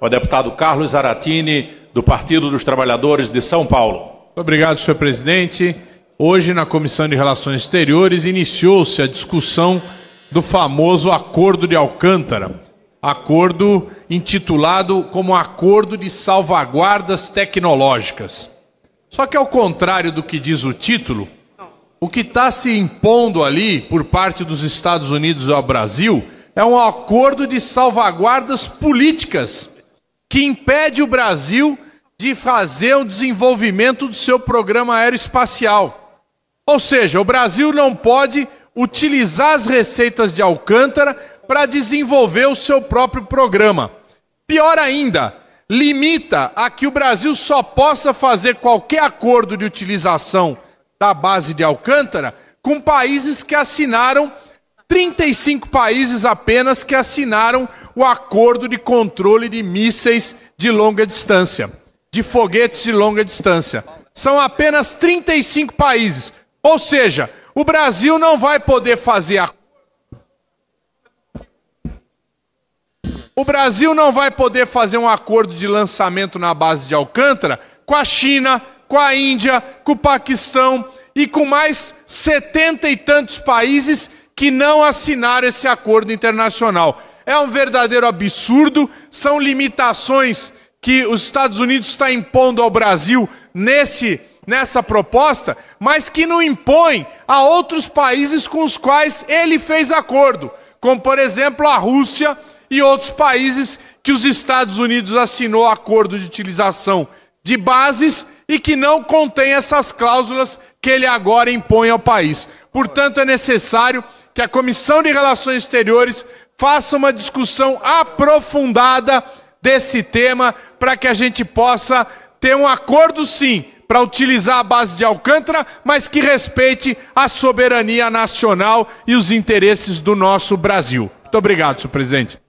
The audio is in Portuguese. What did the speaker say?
ao deputado Carlos Aratini, do Partido dos Trabalhadores de São Paulo. Obrigado, senhor presidente. Hoje, na Comissão de Relações Exteriores, iniciou-se a discussão do famoso Acordo de Alcântara, acordo intitulado como Acordo de Salvaguardas Tecnológicas. Só que, ao contrário do que diz o título, o que está se impondo ali por parte dos Estados Unidos ao Brasil é um acordo de salvaguardas políticas que impede o Brasil de fazer o desenvolvimento do seu programa aeroespacial. Ou seja, o Brasil não pode utilizar as receitas de Alcântara para desenvolver o seu próprio programa. Pior ainda, limita a que o Brasil só possa fazer qualquer acordo de utilização da base de Alcântara com países que assinaram 35 países apenas que assinaram o acordo de controle de mísseis de longa distância, de foguetes de longa distância. São apenas 35 países. Ou seja, o Brasil não vai poder fazer a... O Brasil não vai poder fazer um acordo de lançamento na base de Alcântara com a China, com a Índia, com o Paquistão e com mais setenta e tantos países que não assinaram esse acordo internacional. É um verdadeiro absurdo, são limitações que os Estados Unidos está impondo ao Brasil nesse nessa proposta, mas que não impõe a outros países com os quais ele fez acordo, como por exemplo a Rússia e outros países que os Estados Unidos assinou acordo de utilização de bases e que não contém essas cláusulas que ele agora impõe ao país. Portanto, é necessário que a Comissão de Relações Exteriores faça uma discussão aprofundada desse tema para que a gente possa ter um acordo, sim, para utilizar a base de Alcântara, mas que respeite a soberania nacional e os interesses do nosso Brasil. Muito obrigado, senhor presidente.